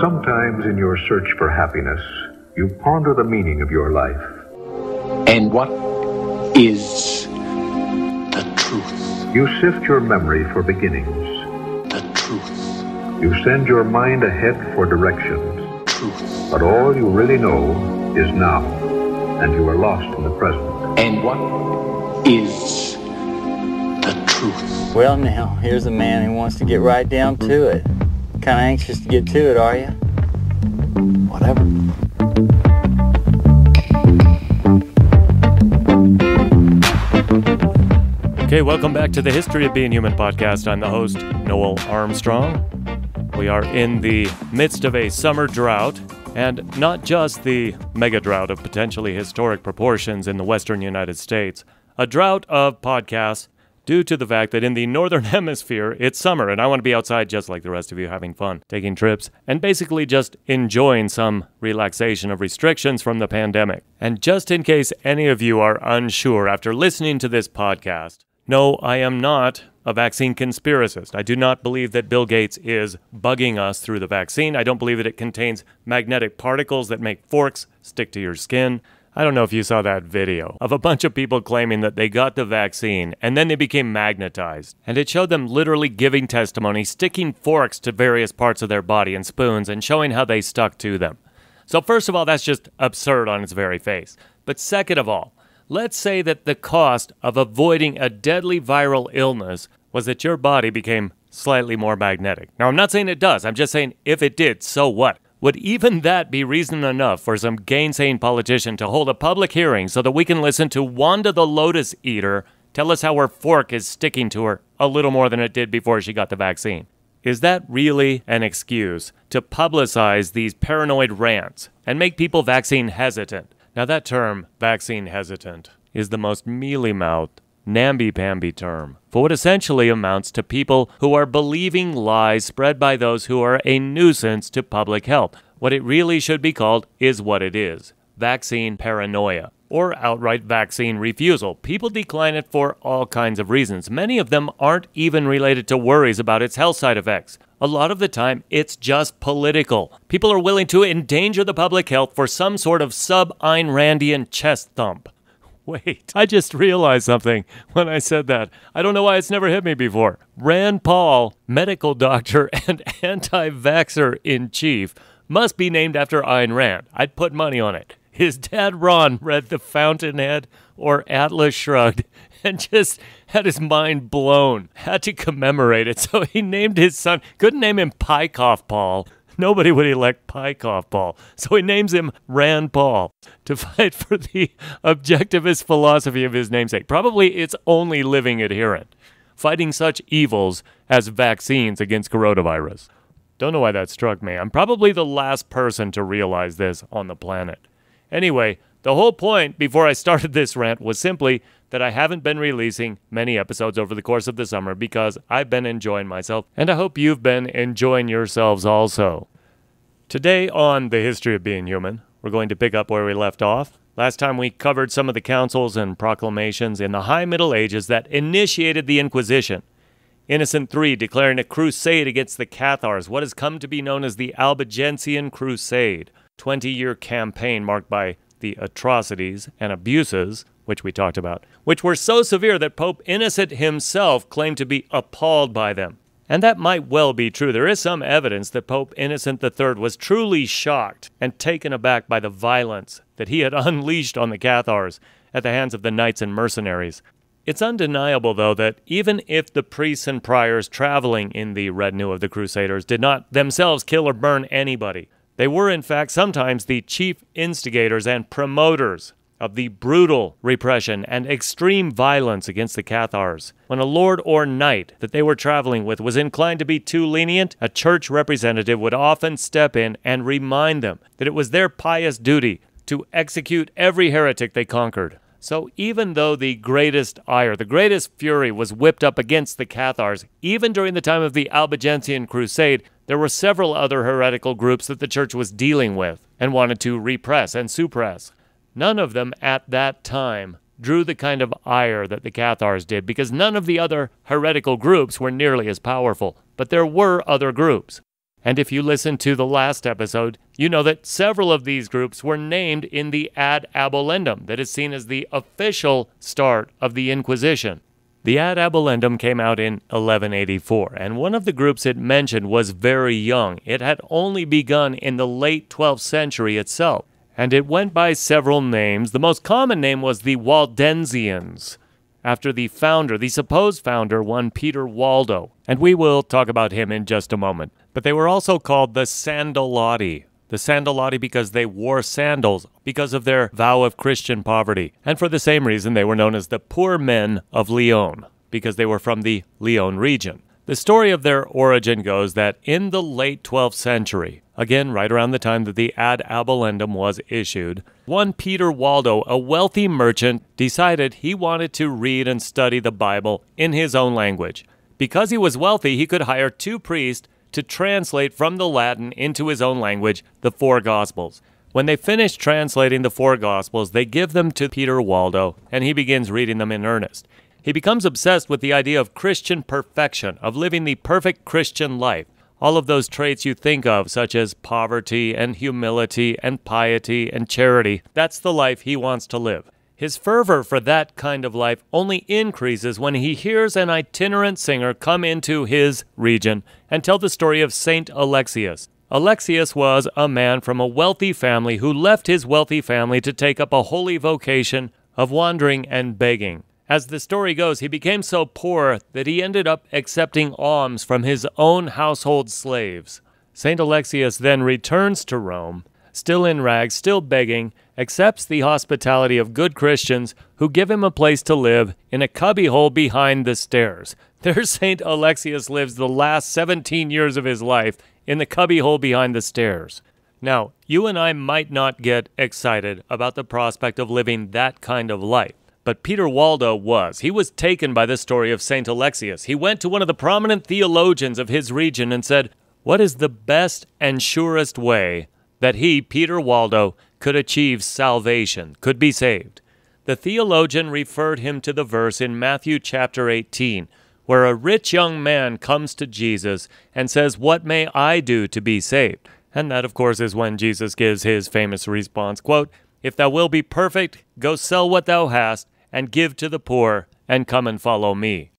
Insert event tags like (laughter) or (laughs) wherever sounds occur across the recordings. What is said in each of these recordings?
Sometimes in your search for happiness, you ponder the meaning of your life. And what is the truth? You sift your memory for beginnings. The truth. You send your mind ahead for directions. Truth. But all you really know is now, and you are lost in the present. And what is the truth? Well, now, here's a man who wants to get right down to it kind of anxious to get to it, are you? Whatever. Okay, welcome back to the History of Being Human podcast. I'm the host, Noel Armstrong. We are in the midst of a summer drought, and not just the mega drought of potentially historic proportions in the western United States, a drought of podcasts due to the fact that in the northern (laughs) hemisphere it's summer and I want to be outside just like the rest of you having fun, taking trips, and basically just enjoying some relaxation of restrictions from the pandemic. And just in case any of you are unsure after listening to this podcast, no, I am not a vaccine conspiracist. I do not believe that Bill Gates is bugging us through the vaccine. I don't believe that it contains magnetic particles that make forks stick to your skin. I don't know if you saw that video of a bunch of people claiming that they got the vaccine and then they became magnetized. And it showed them literally giving testimony, sticking forks to various parts of their body and spoons, and showing how they stuck to them. So, first of all, that's just absurd on its very face. But second of all, let's say that the cost of avoiding a deadly viral illness was that your body became slightly more magnetic. Now, I'm not saying it does, I'm just saying if it did, so what? Would even that be reason enough for some gainsaying politician to hold a public hearing so that we can listen to Wanda the Lotus Eater tell us how her fork is sticking to her a little more than it did before she got the vaccine? Is that really an excuse to publicize these paranoid rants and make people vaccine hesitant? Now, that term, vaccine hesitant, is the most mealy mouthed namby-pamby term for what essentially amounts to people who are believing lies spread by those who are a nuisance to public health. What it really should be called is what it is vaccine paranoia or outright vaccine refusal. People decline it for all kinds of reasons. Many of them aren't even related to worries about its health side effects. A lot of the time, it's just political. People are willing to endanger the public health for some sort of sub Ayn Randian chest thump wait, I just realized something when I said that. I don't know why it's never hit me before. Rand Paul, medical doctor (laughs) and anti vaxxer in chief, must be named after Ayn Rand. I'd put money on it. His dad, Ron, read The Fountainhead or Atlas Shrugged (laughs) and just had his mind blown, had to commemorate it. (laughs) So he named his son, couldn't name him Pykoff Paul. Nobody would elect Pykoff Paul. So he names him Rand Paul to (laughs) fight for the objectivist philosophy of his namesake, probably its only living adherent, fighting such evils as vaccines against coronavirus. Don't know why that struck me. I'm probably the last person to realize this on the planet. Anyway, the whole point before I started this rant was simply that I haven't been releasing many episodes over the course of the summer because I've been enjoying myself, and I hope you've been enjoying yourselves also. Today on The History of Being Human, we're going to pick up where we left off. Last time we covered some of the councils and proclamations in the High Middle Ages that initiated the Inquisition. Innocent III declaring a crusade against the Cathars, what has come to be known as the Albigensian Crusade, 20-year campaign marked by the atrocities and abuses which we talked about, which were so severe that Pope Innocent himself claimed to be appalled by them. And that might well be true. There is some evidence that Pope Innocent III was truly shocked and taken aback by the violence that he had (laughs) unleashed on the Cathars at the hands of the knights and mercenaries. It's undeniable, though, that even if the priests and priors traveling in the retinue of the Crusaders did not themselves kill or burn anybody, they were, in fact, sometimes the chief instigators and promoters of the brutal repression and extreme violence against the Cathars. When a lord or knight that they were traveling with was inclined to be too lenient, a church representative would often step in and remind them that it was their pious duty to execute every heretic they conquered. So, even though the greatest ire, the greatest fury was whipped up against the Cathars, even during the time of the Albigensian Crusade, there were several other heretical groups that the church was dealing with and wanted to repress and suppress. None of them at that time drew the kind of ire that the Cathars did because none of the other heretical groups were nearly as powerful. But there were other groups. And if you listen to the last episode, you know that several of these groups were named in the Ad Abolendum, that is seen as the official start of the Inquisition. The Ad Abolendum came out in 1184, and one of the groups it mentioned was very young. It had only begun in the late 12th century itself and it went by several names. The most common name was the Waldensians, after the founder, the supposed founder, one Peter Waldo, and we will talk about him in just a moment. But they were also called the Sandalotti, the Sandalotti because they wore sandals because of their vow of Christian poverty. And for the same reason, they were known as the poor men of Lyon because they were from the Lyon region. The story of their origin goes that in the late 12th century, again right around the time that the Ad Abolendum was issued, one Peter Waldo, a wealthy merchant, decided he wanted to read and study the Bible in his own language. Because he was wealthy, he could hire two priests to translate from the Latin into his own language the four Gospels. When they finish translating the four Gospels, they give them to Peter Waldo, and he begins reading them in earnest. He becomes obsessed with the idea of Christian perfection, of living the perfect Christian life. All of those traits you think of, such as poverty and humility and piety and charity, that's the life he wants to live. His fervor for that kind of life only increases when he hears an itinerant singer come into his region and tell the story of Saint Alexius. Alexius was a man from a wealthy family who left his wealthy family to take up a holy vocation of wandering and begging. As the story goes, he became so poor that he ended up accepting alms from his own household slaves. St. Alexius then returns to Rome, still in rags, still begging, accepts the hospitality of good Christians who give him a place to live in a cubbyhole behind the stairs. (laughs) There, St. Alexius lives the last 17 years of his life in the cubbyhole behind the stairs. Now, you and I might not get excited about the prospect of living that kind of life but Peter Waldo was. He was taken by this story of St. Alexius. He went to one of the prominent theologians of his region and said, What is the best and surest way that he, Peter Waldo, could achieve salvation, could be saved? The theologian referred him to the verse in Matthew chapter 18, where a rich young man comes to Jesus and says, What may I do to be saved? And that, of course, is when Jesus gives his famous response quote, If thou wilt be perfect, go sell what thou hast and give to the poor, and come and follow me.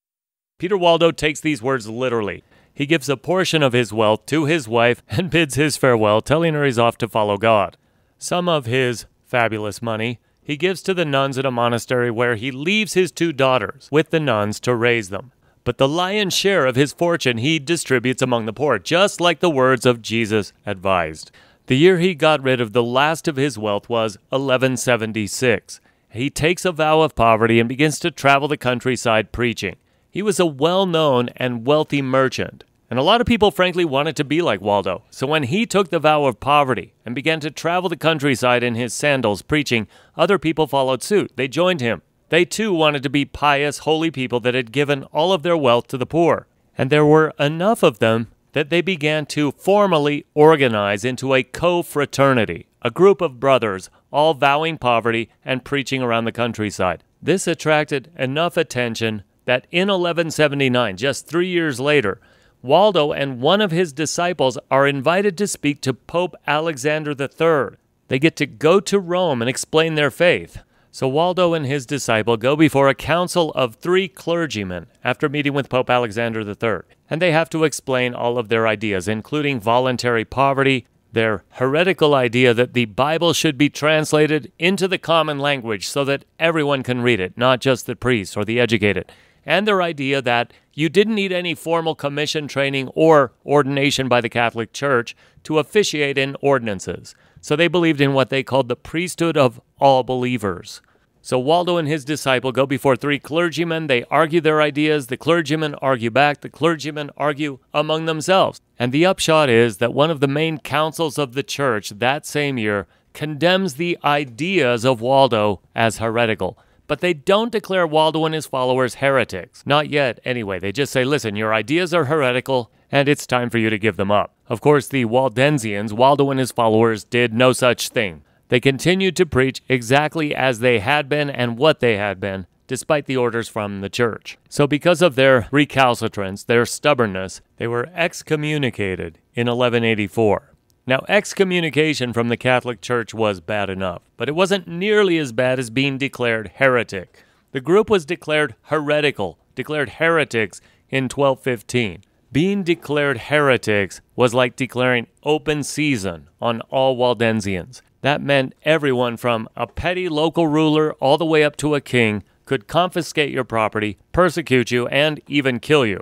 Peter Waldo takes these words literally. He gives a portion of his wealth to his wife (laughs) and bids his farewell, telling her he's off to follow God. Some of his fabulous money he gives to the nuns at a monastery where he leaves his two daughters with the nuns to raise them. But the lion's share of his fortune he distributes among the poor, just like the words of Jesus advised. The year he got rid of the last of his wealth was 1176 he takes a vow of poverty and begins to travel the countryside preaching. He was a well known and wealthy merchant, and a lot of people, frankly, wanted to be like Waldo. So when he took the vow of poverty and began to travel the countryside in his sandals preaching, other people followed suit. They joined him. They too wanted to be pious, holy people that had given all of their wealth to the poor. And there were enough of them that they began to formally organize into a co fraternity a group of brothers, all vowing poverty and preaching around the countryside. This attracted enough attention that in 1179, just three years later, Waldo and one of his disciples are invited to speak to Pope Alexander III. They get to go to Rome and explain their faith. So Waldo and his disciple go before a council of three clergymen after meeting with Pope Alexander III, and they have to explain all of their ideas, including voluntary poverty, their heretical idea that the Bible should be translated into the common language so that everyone can read it, not just the priests or the educated, and their idea that you didn't need any formal commission training or ordination by the Catholic Church to officiate in ordinances. So they believed in what they called the priesthood of all believers. So Waldo and his disciple go before three clergymen. They argue their ideas. The clergymen argue back. The clergymen argue among themselves. And the upshot is that one of the main councils of the church that same year condemns the ideas of Waldo as heretical. But they don't declare Waldo and his followers heretics. Not yet, anyway. They just say, listen, your ideas are heretical, and it's time for you to give them up. Of course, the Waldensians, Waldo and his followers, did no such thing. They continued to preach exactly as they had been and what they had been, despite the orders from the church. So, because of their recalcitrance, their stubbornness, they were excommunicated in 1184. Now, excommunication from the Catholic Church was bad enough, but it wasn't nearly as bad as being declared heretic. The group was declared heretical, declared heretics in 1215. Being declared heretics was like declaring open season on all Waldensians. That meant everyone from a petty local ruler all the way up to a king could confiscate your property, persecute you, and even kill you.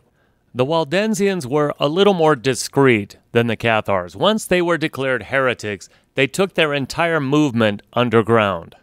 The Waldensians were a little more discreet than the Cathars. Once they were declared heretics, they took their entire movement underground.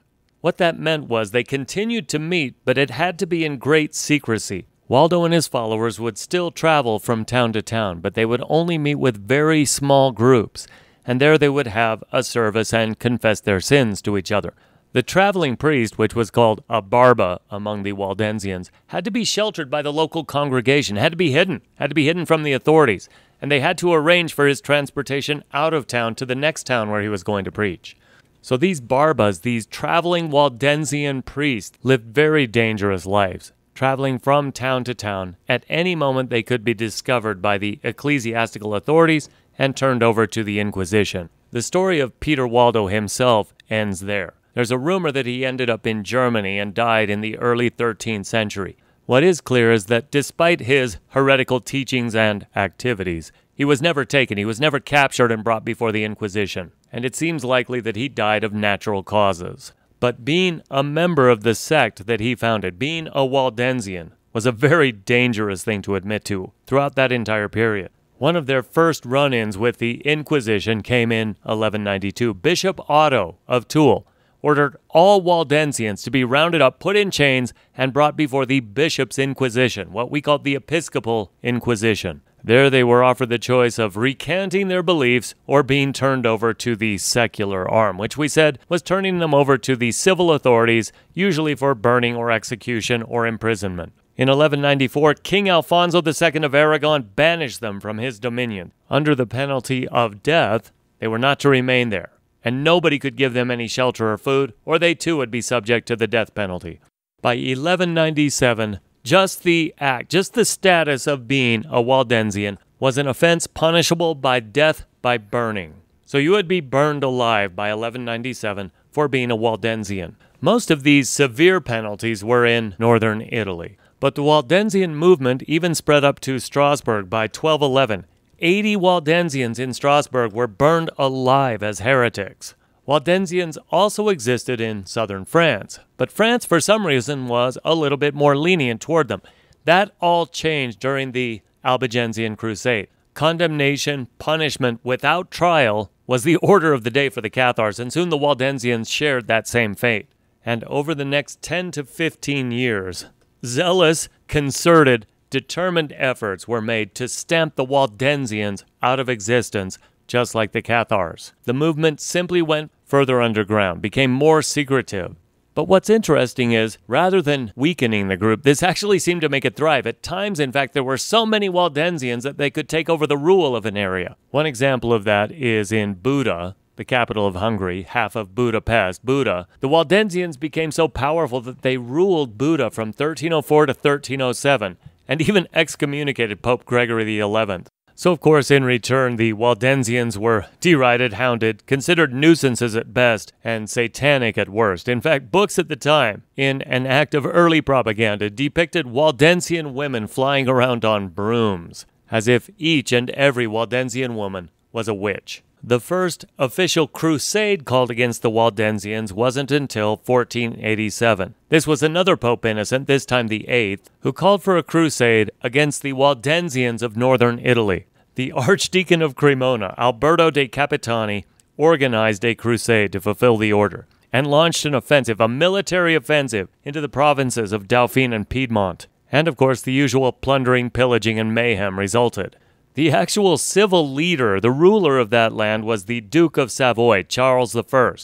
What that meant was they continued to meet, but it had to be in great secrecy. Waldo and his followers would still travel from town to town, but they would only meet with very small groups and there they would have a service and confess their sins to each other. The traveling priest, which was called a barba among the Waldensians, had to be sheltered by the local congregation, had to be hidden, had to be hidden from the authorities, and they had to arrange for his transportation out of town to the next town where he was going to preach. So these barbas, these traveling Waldensian priests, lived very dangerous lives, traveling from town to town. At any moment, they could be discovered by the ecclesiastical authorities and turned over to the Inquisition. The story of Peter Waldo himself ends there. There's a rumor that he ended up in Germany and died in the early 13th century. What is clear is that despite his heretical teachings and activities, he was never taken, he was never captured and brought before the Inquisition, and it seems likely that he died of natural causes. But being a member of the sect that he founded, being a Waldensian, was a very dangerous thing to admit to throughout that entire period. One of their first run ins with the Inquisition came in 1192. Bishop Otto of Toul ordered all Waldensians to be rounded up, put in chains, and brought before the Bishop's Inquisition, what we called the Episcopal Inquisition. There they were offered the choice of recanting their beliefs or being turned over to the secular arm, which we said was turning them over to the civil authorities, usually for burning or execution or imprisonment. In 1194, King Alfonso II of Aragon banished them from his dominion. Under the penalty of death, they were not to remain there, and nobody could give them any shelter or food, or they too would be subject to the death penalty. By 1197, just the act, just the status of being a Waldensian, was an offense punishable by death by burning. So you would be burned alive by 1197 for being a Waldensian. Most of these severe penalties were in northern Italy. But the Waldensian movement even spread up to Strasbourg by 1211. 80 Waldensians in Strasbourg were burned alive as heretics. Waldensians also existed in southern France, but France, for some reason, was a little bit more lenient toward them. That all changed during the Albigensian Crusade. Condemnation, punishment without trial was the order of the day for the Cathars, and soon the Waldensians shared that same fate. And over the next 10 to 15 years, Zealous, concerted, determined efforts were made to stamp the Waldensians out of existence, just like the Cathars. The movement simply went further underground, became more secretive. But what's interesting is, rather than weakening the group, this actually seemed to make it thrive. At times, in fact, there were so many Waldensians that they could take over the rule of an area. One example of that is in Buda, the capital of Hungary, half of Budapest, Buda. The Waldensians became so powerful that they ruled Buda from 1304 to 1307 and even excommunicated Pope Gregory XI. So, of course, in return, the Waldensians were derided, hounded, considered nuisances at best, and satanic at worst. In fact, books at the time, in an act of early propaganda, depicted Waldensian women flying around on brooms, as if each and every Waldensian woman was a witch. The first official crusade called against the Waldensians wasn't until 1487. This was another Pope Innocent, this time the Eighth, who called for a crusade against the Waldensians of northern Italy. The Archdeacon of Cremona, Alberto de Capitani, organized a crusade to fulfill the order and launched an offensive, a military offensive, into the provinces of Dauphine and Piedmont. And of course, the usual plundering, pillaging, and mayhem resulted. The actual civil leader, the ruler of that land, was the Duke of Savoy, Charles I.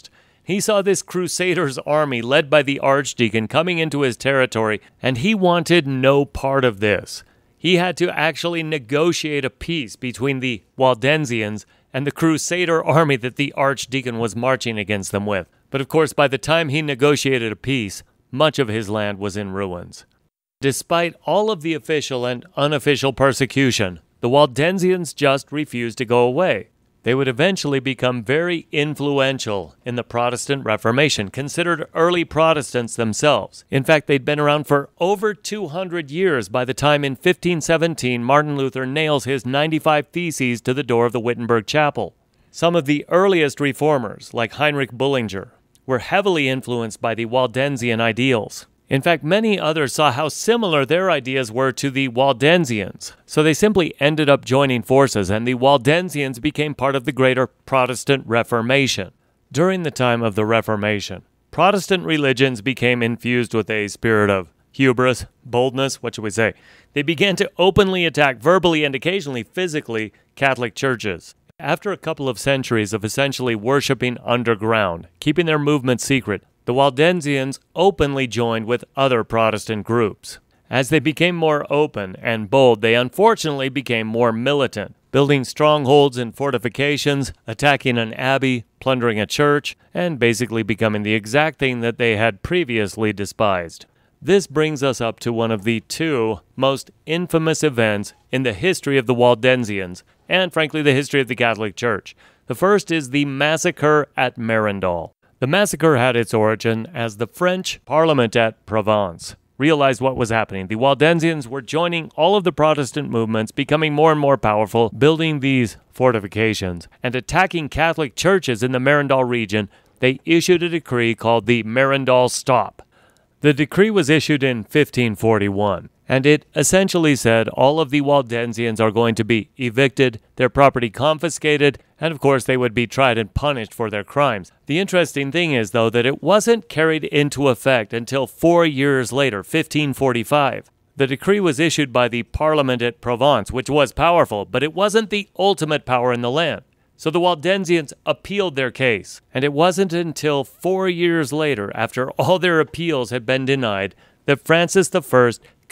He saw this crusaders' army led by the archdeacon coming into his territory, and he wanted no part of this. He had to actually negotiate a peace between the Waldensians and the crusader army that the archdeacon was marching against them with. But of course, by the time he negotiated a peace, much of his land was in ruins. Despite all of the official and unofficial persecution, the Waldensians just refused to go away. They would eventually become very influential in the Protestant Reformation, considered early Protestants themselves. In fact, they'd been around for over 200 years by the time in 1517 Martin Luther nails his 95 Theses to the door of the Wittenberg Chapel. Some of the earliest reformers, like Heinrich Bullinger, were heavily influenced by the Waldensian ideals. In fact, many others saw how similar their ideas were to the Waldensians, so they simply ended up joining forces, and the Waldensians became part of the greater Protestant Reformation. During the time of the Reformation, Protestant religions became infused with a spirit of hubris, boldness, what should we say? They began to openly attack, verbally and occasionally physically, Catholic churches. After a couple of centuries of essentially worshiping underground, keeping their movement secret, the Waldensians openly joined with other Protestant groups. As they became more open and bold, they unfortunately became more militant, building strongholds and fortifications, attacking an abbey, plundering a church, and basically becoming the exact thing that they had previously despised. This brings us up to one of the two most infamous events in the history of the Waldensians, and frankly, the history of the Catholic Church. The first is the massacre at Marindal. The massacre had its origin as the French Parliament at Provence realized what was happening. The Waldensians were joining all of the Protestant movements, becoming more and more powerful, building these fortifications, and attacking Catholic churches in the Merendal region. They issued a decree called the Merendal Stop. The decree was issued in 1541 and it essentially said all of the Waldensians are going to be evicted, their property confiscated, and of course they would be tried and punished for their crimes. The interesting thing is, though, that it wasn't carried into effect until four years later, 1545. The decree was issued by the Parliament at Provence, which was powerful, but it wasn't the ultimate power in the land. So the Waldensians appealed their case, and it wasn't until four years later, after all their appeals had been denied, that Francis I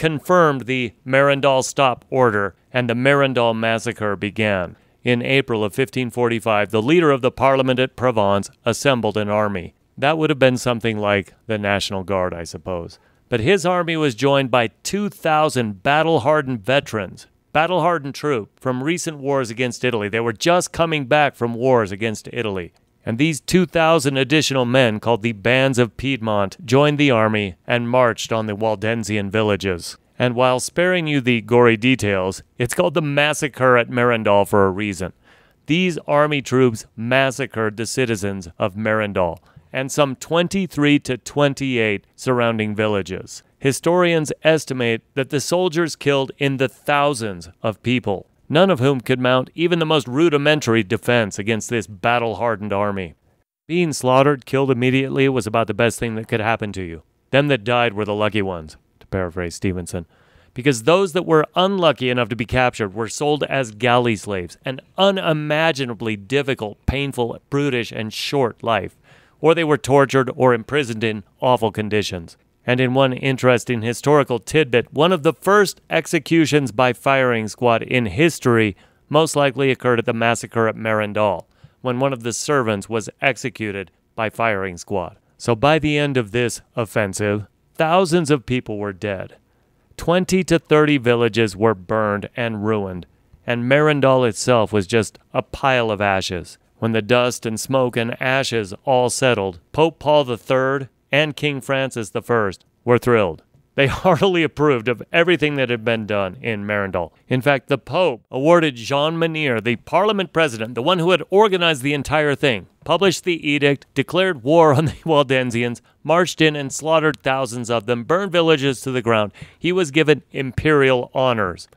confirmed the Marindal stop order, and the Marindal massacre began. In April of 1545, the leader of the parliament at Provence assembled an army. That would have been something like the National Guard, I suppose. But his army was joined by 2,000 battle hardened veterans, battle hardened troops from recent wars against Italy. They were just coming back from wars against Italy and these 2,000 additional men, called the Bands of Piedmont, joined the army and marched on the Waldensian villages. And while sparing you the gory details, it's called the Massacre at Merendal for a reason. These army troops massacred the citizens of Merendal and some 23 to 28 surrounding villages. Historians estimate that the soldiers killed in the thousands of people none of whom could mount even the most rudimentary defense against this battle hardened army. Being slaughtered, killed immediately, was about the best thing that could happen to you. Them that died were the lucky ones, to paraphrase Stevenson, because those that were unlucky enough to be captured were sold as galley slaves, an unimaginably difficult, painful, brutish, and short life, or they were tortured or imprisoned in awful conditions. And in one interesting historical tidbit, one of the first executions by firing squad in history most likely occurred at the massacre at Merindal, when one of the servants was executed by firing squad. So by the end of this offensive, thousands of people were dead. 20 to 30 villages were burned and ruined, and Merindal itself was just a pile of ashes. When the dust and smoke and ashes all settled, Pope Paul III and King Francis I were thrilled. They (laughs) heartily approved of everything that had been done in Marindal. In fact, the Pope awarded Jean Manier, the parliament president, the one who had organized the entire thing, published the edict, declared war on the (laughs) Waldensians, marched in and slaughtered thousands of them, burned villages to the ground. He was given imperial honors.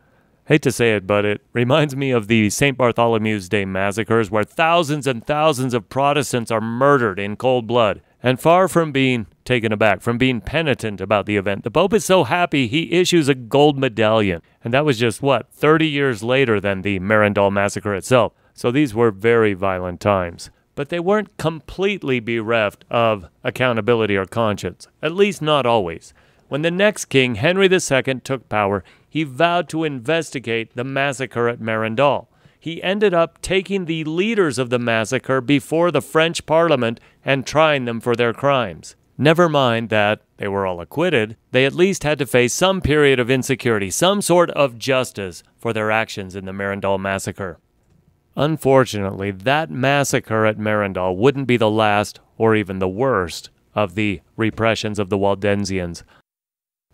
Hate to say it, but it reminds me of the St. Bartholomew's Day massacres, where thousands and thousands of Protestants are murdered in cold blood. And far from being taken aback, from being penitent about the event, the Pope is so happy he issues a gold medallion. And that was just what, 30 years later than the Marindal massacre itself. So these were very violent times. But they weren't completely bereft of accountability or conscience, at least not always. When the next king, Henry II, took power, he vowed to investigate the massacre at Marindal he ended up taking the leaders of the massacre before the French Parliament and trying them for their crimes. Never mind that they were all acquitted, they at least had to face some period of insecurity, some sort of justice for their actions in the Marindal massacre. Unfortunately, that massacre at Marindal wouldn't be the last, or even the worst, of the repressions of the Waldensians.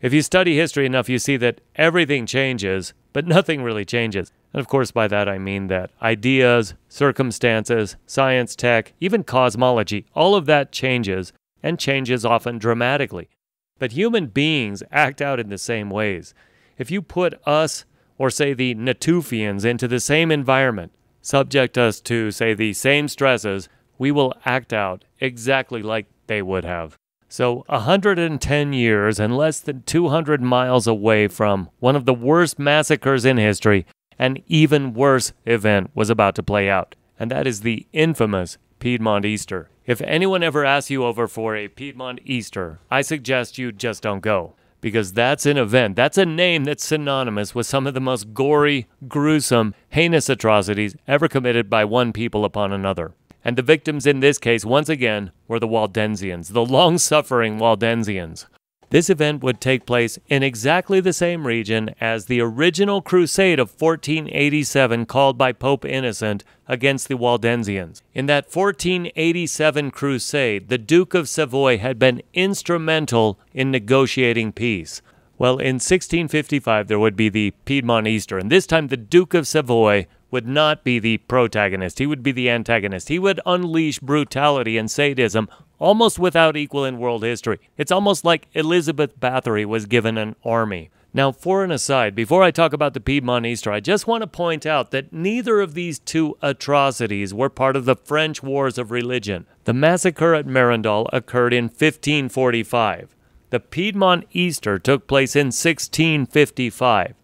If you study history enough, you see that everything changes, but nothing really changes. And of course, by that I mean that ideas, circumstances, science, tech, even cosmology, all of that changes, and changes often dramatically. But human beings act out in the same ways. If you put us, or say the Natufians, into the same environment, subject us to, say, the same stresses, we will act out exactly like they would have. So, 110 years and less than 200 miles away from one of the worst massacres in history, an even worse event was about to play out, and that is the infamous Piedmont Easter. If anyone ever asks you over for a Piedmont Easter, I suggest you just don't go. Because that's an event, that's a name that's synonymous with some of the most gory, gruesome, heinous atrocities ever committed by one people upon another. And the victims in this case, once again, were the Waldensians, the long suffering Waldensians, this event would take place in exactly the same region as the original crusade of 1487 called by Pope Innocent against the Waldensians. In that 1487 crusade, the Duke of Savoy had been instrumental in negotiating peace. Well, in 1655, there would be the Piedmont Easter, and this time the Duke of Savoy would not be the protagonist. He would be the antagonist. He would unleash brutality and sadism almost without equal in world history. It's almost like Elizabeth Bathory was given an army. Now, for an aside, before I talk about the Piedmont Easter, I just want to point out that neither of these two atrocities were part of the French Wars of Religion. The massacre at Merindal occurred in 1545. The Piedmont Easter took place in 1655.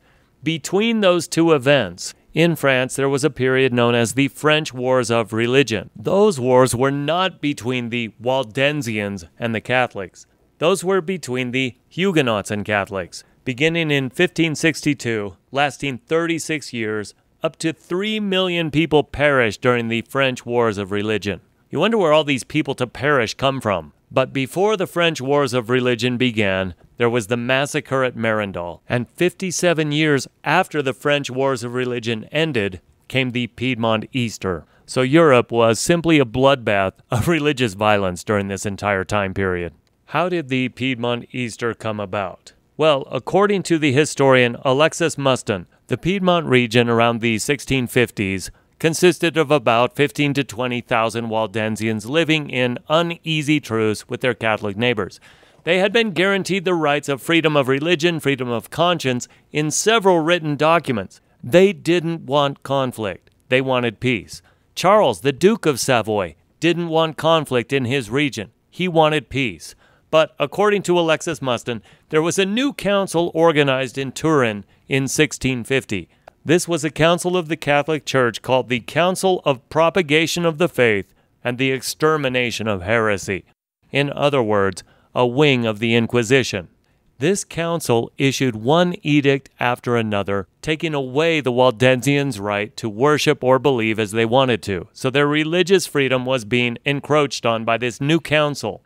Between those two events, in France, there was a period known as the French Wars of Religion. Those wars were not between the Waldensians and the Catholics. Those were between the Huguenots and Catholics, beginning in 1562, lasting 36 years, up to 3 million people perished during the French Wars of Religion. You wonder where all these people to perish come from. But before the French Wars of Religion began, there was the massacre at Marindal. And 57 years after the French Wars of Religion ended, came the Piedmont Easter. So Europe was simply a bloodbath of (laughs) religious violence during this entire time period. How did the Piedmont Easter come about? Well, according to the historian Alexis Muston, the Piedmont region around the 1650s consisted of about 15 to 20,000 Waldensians living in uneasy truce with their Catholic neighbors. They had been guaranteed the rights of freedom of religion, freedom of conscience in several written documents. They didn't want conflict. They wanted peace. Charles, the Duke of Savoy, didn't want conflict in his region. He wanted peace. But according to Alexis Mustin, there was a new council organized in Turin in 1650. This was a council of the Catholic Church called the Council of Propagation of the Faith and the Extermination of Heresy. In other words, a wing of the Inquisition. This council issued one edict after another, taking away the Waldensians' right to worship or believe as they wanted to, so their religious freedom was being encroached on by this new council.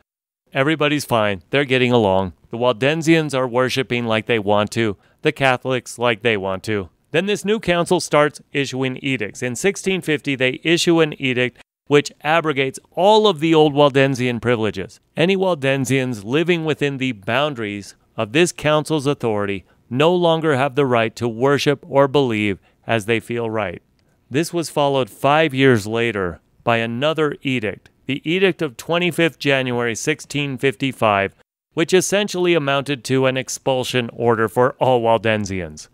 Everybody's fine, they're getting along. The Waldensians are worshiping like they want to, the Catholics like they want to, then this new council starts issuing edicts. In 1650, they issue an edict which abrogates all of the old Waldensian privileges. Any Waldensians living within the boundaries of this council's authority no longer have the right to worship or believe as they feel right. This was followed five years later by another edict, the Edict of 25th January 1655, which essentially amounted to an expulsion order for all Waldensians.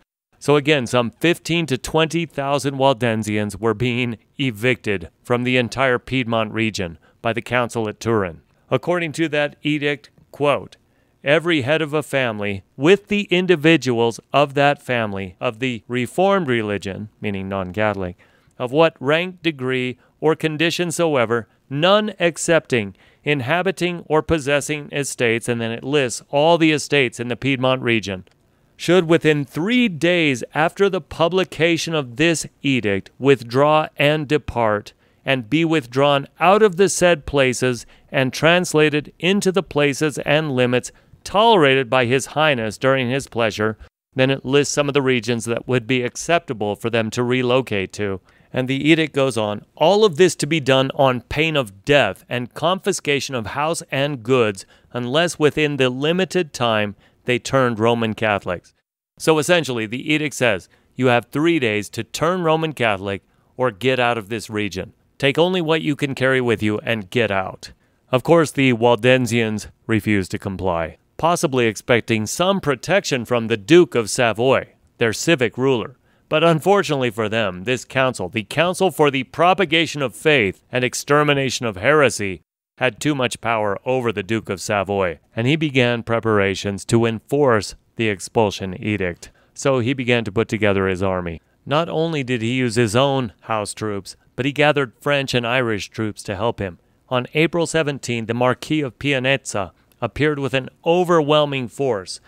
So again, some 15 to 20,000 Waldensians were being evicted from the entire Piedmont region by the council at Turin. According to that edict, quote, every head of a family with the individuals of that family of the reformed religion, meaning non-Catholic, of what rank, degree, or condition soever, none excepting inhabiting or possessing estates, and then it lists all the estates in the Piedmont region should within three days after the publication of this edict withdraw and depart, and be withdrawn out of the said places and translated into the places and limits tolerated by His Highness during His pleasure. Then it lists some of the regions that would be acceptable for them to relocate to. And the edict goes on all of this to be done on pain of death and confiscation of house and goods, unless within the limited time they turned Roman Catholics. So essentially, the edict says you have three days to turn Roman Catholic or get out of this region. Take only what you can carry with you and get out. Of course, the Waldensians refused to comply, possibly expecting some protection from the Duke of Savoy, their civic ruler. But unfortunately for them, this council, the Council for the Propagation of Faith and Extermination of Heresy, had too much power over the Duke of Savoy, and he began preparations to enforce the expulsion edict. So he began to put together his army. Not only did he use his own house troops, but he gathered French and Irish troops to help him. On April 17, the Marquis of Pianezza appeared with an overwhelming force.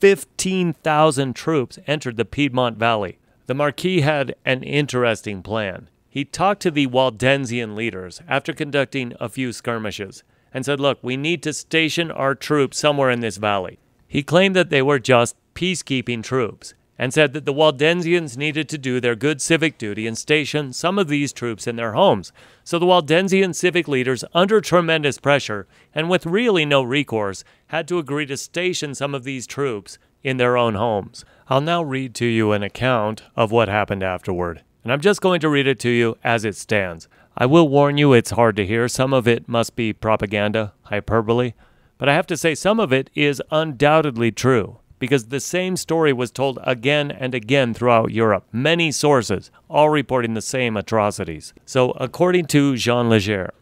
15,000 troops entered the Piedmont Valley. The Marquis had an interesting plan. He talked to the Waldensian leaders after conducting a few skirmishes and said, Look, we need to station our troops somewhere in this valley. He claimed that they were just peacekeeping troops and said that the Waldensians needed to do their good civic duty and station some of these troops in their homes. So the Waldensian civic leaders, under tremendous pressure and with really no recourse, had to agree to station some of these troops in their own homes. I'll now read to you an account of what happened afterward and I'm just going to read it to you as it stands. I will warn you it's hard to hear. Some of it must be propaganda, hyperbole, but I have to say some of it is undoubtedly true because the same story was told again and again throughout Europe, many sources, all reporting the same atrocities. So, according to Jean Leger,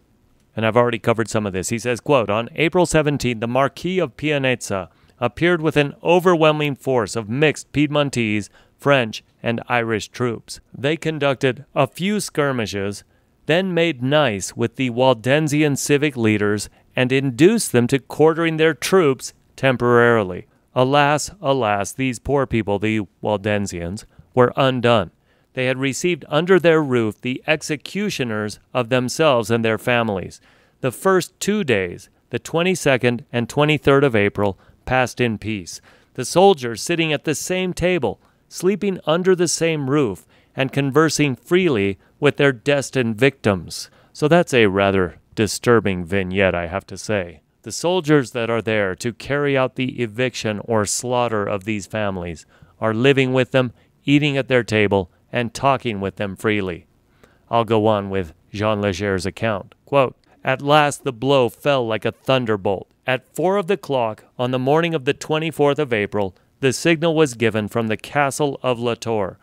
and I've already covered some of this, he says, quote, on April 17, the Marquis of Pianezza appeared with an overwhelming force of mixed Piedmontese, French, and Irish troops. They conducted a few skirmishes, then made nice with the Waldensian civic leaders and induced them to quartering their troops temporarily. Alas, alas, these poor people, the Waldensians, were undone. They had received under their roof the executioners of themselves and their families. The first two days, the 22nd and 23rd of April, passed in peace. The soldiers sitting at the same table, sleeping under the same roof and conversing freely with their destined victims. So that's a rather disturbing vignette, I have to say. The soldiers that are there to carry out the eviction or slaughter of these families are living with them, eating at their table, and talking with them freely. I'll go on with Jean Leger's account. Quote, At last the blow fell like a thunderbolt. At four of the clock on the morning of the 24th of April, the signal was given from the castle of La Tour.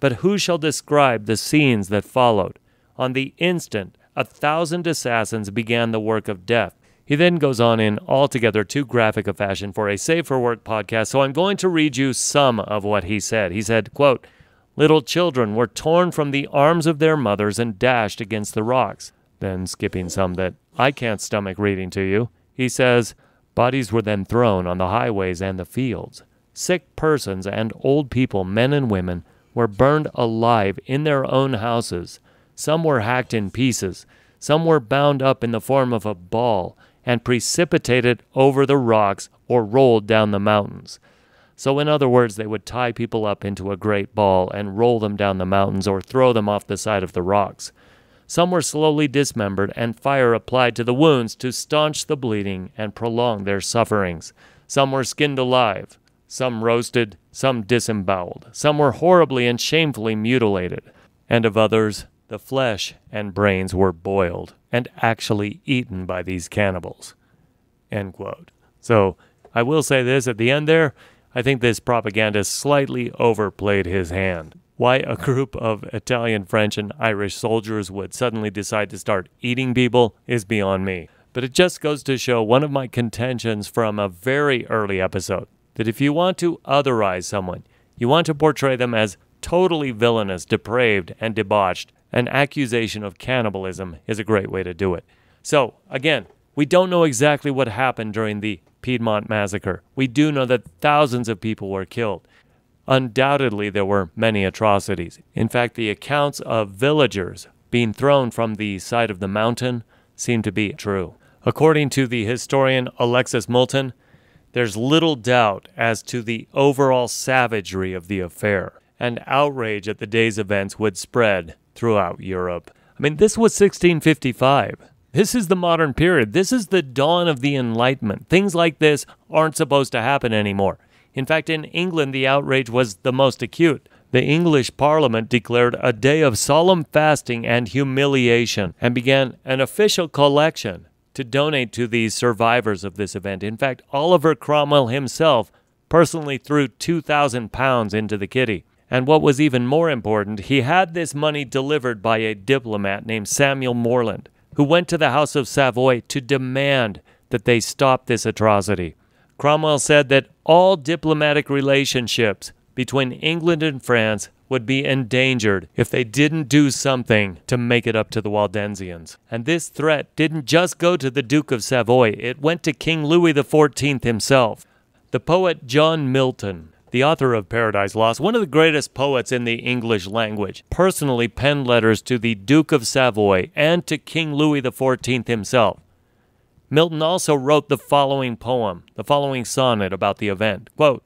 But who shall describe the scenes that followed? On the instant, a thousand assassins began the work of death. He then goes on in altogether too graphic a fashion for a safe for Work podcast, so I'm going to read you some of what he said. He said, quote, Little children were torn from the arms of their mothers and dashed against the rocks. Then, skipping some that I can't stomach reading to you, he says, Bodies were then thrown on the highways and the fields. Sick persons and old people, men and women, were burned alive in their own houses. Some were hacked in pieces. Some were bound up in the form of a ball and precipitated over the rocks or rolled down the mountains. So, in other words, they would tie people up into a great ball and roll them down the mountains or throw them off the side of the rocks. Some were slowly dismembered and fire applied to the wounds to staunch the bleeding and prolong their sufferings. Some were skinned alive. Some roasted, some disemboweled, some were horribly and shamefully mutilated, and of others, the flesh and brains were boiled and actually eaten by these cannibals. End quote. So I will say this at the end there I think this propagandist slightly overplayed his hand. Why a group of Italian, French, and Irish soldiers would suddenly decide to start eating people is beyond me. But it just goes to show one of my contentions from a very early episode that if you want to otherize someone, you want to portray them as totally villainous, depraved, and debauched, an accusation of cannibalism is a great way to do it. So, again, we don't know exactly what happened during the Piedmont Massacre. We do know that thousands of people were killed. Undoubtedly, there were many atrocities. In fact, the accounts of villagers being thrown from the side of the mountain seem to be true. According to the historian Alexis Moulton, there's little doubt as to the overall savagery of the affair, and outrage at the day's events would spread throughout Europe. I mean, this was 1655. This is the modern period. This is the dawn of the Enlightenment. Things like this aren't supposed to happen anymore. In fact, in England, the outrage was the most acute. The English Parliament declared a day of solemn fasting and humiliation and began an official collection to donate to the survivors of this event. In fact, Oliver Cromwell himself personally threw 2,000 pounds into the kitty. And what was even more important, he had this money delivered by a diplomat named Samuel Morland, who went to the House of Savoy to demand that they stop this atrocity. Cromwell said that all diplomatic relationships between England and France would be endangered if they didn't do something to make it up to the Waldensians. And this threat didn't just go to the Duke of Savoy, it went to King Louis XIV himself. The poet John Milton, the author of Paradise Lost, one of the greatest poets in the English language, personally penned letters to the Duke of Savoy and to King Louis XIV himself. Milton also wrote the following poem, the following sonnet about the event. Quote,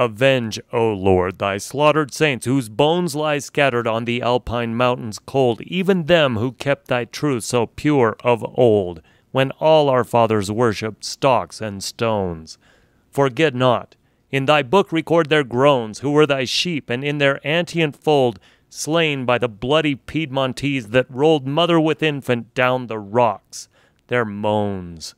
Avenge, O Lord, thy slaughtered saints, whose bones lie scattered on the alpine mountains cold, even them who kept thy truth so pure of old, when all our fathers worshipped stocks and stones. Forget not, in thy book record their groans, who were thy sheep, and in their antient fold, slain by the bloody Piedmontese that rolled mother with infant down the rocks, their moans.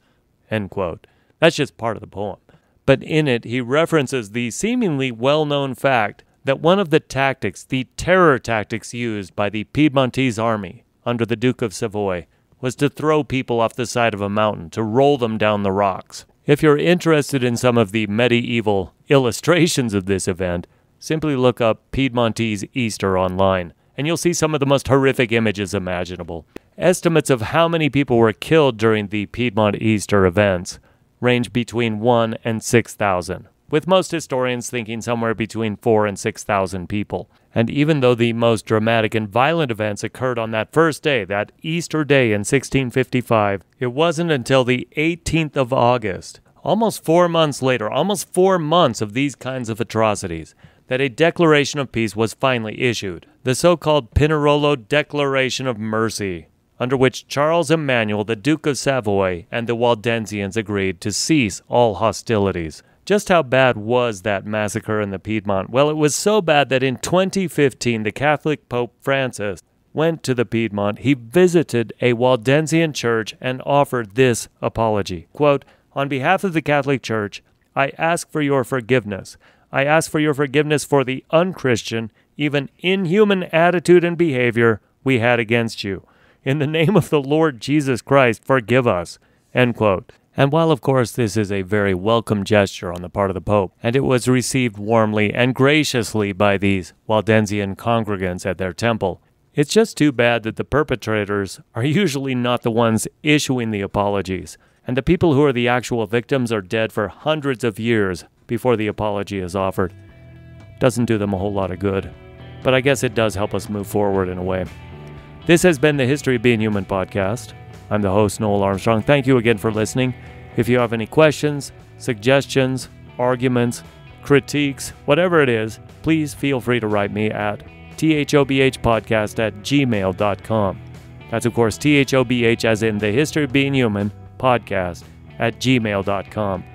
That's just part of the poem but in it he references the seemingly well known fact that one of the tactics, the terror tactics used by the Piedmontese army under the Duke of Savoy, was to throw people off the side of a mountain, to roll them down the rocks. If you're interested in some of the medieval illustrations of this event, simply look up Piedmontese Easter online, and you'll see some of the most horrific images imaginable. Estimates of how many people were killed during the Piedmont Easter events range between 1 and 6,000, with most historians thinking somewhere between 4 and 6,000 people. And even though the most dramatic and violent events occurred on that first day, that Easter day in 1655, it wasn't until the 18th of August, almost four months later, almost four months of these kinds of atrocities, that a declaration of peace was finally issued, the so called Pinerolo Declaration of Mercy under which Charles Emmanuel, the Duke of Savoy, and the Waldensians agreed to cease all hostilities. Just how bad was that massacre in the Piedmont? Well, it was so bad that in 2015, the Catholic Pope Francis went to the Piedmont. He visited a Waldensian church and offered this apology Quote, On behalf of the Catholic Church, I ask for your forgiveness. I ask for your forgiveness for the unchristian, even inhuman attitude and behavior we had against you. In the name of the Lord Jesus Christ, forgive us. End quote. And while, of course, this is a very welcome gesture on the part of the Pope, and it was received warmly and graciously by these Waldensian congregants at their temple, it's just too bad that the perpetrators are usually not the ones issuing the apologies, and the people who are the actual victims are dead for hundreds of years before the apology is offered. Doesn't do them a whole lot of good, but I guess it does help us move forward in a way. This has been the History of Being Human podcast. I'm the host, Noel Armstrong. Thank you again for listening. If you have any questions, suggestions, arguments, critiques, whatever it is, please feel free to write me at thobhpodcast at gmail.com. That's, of course, thobh as in the History of Being Human podcast at gmail.com.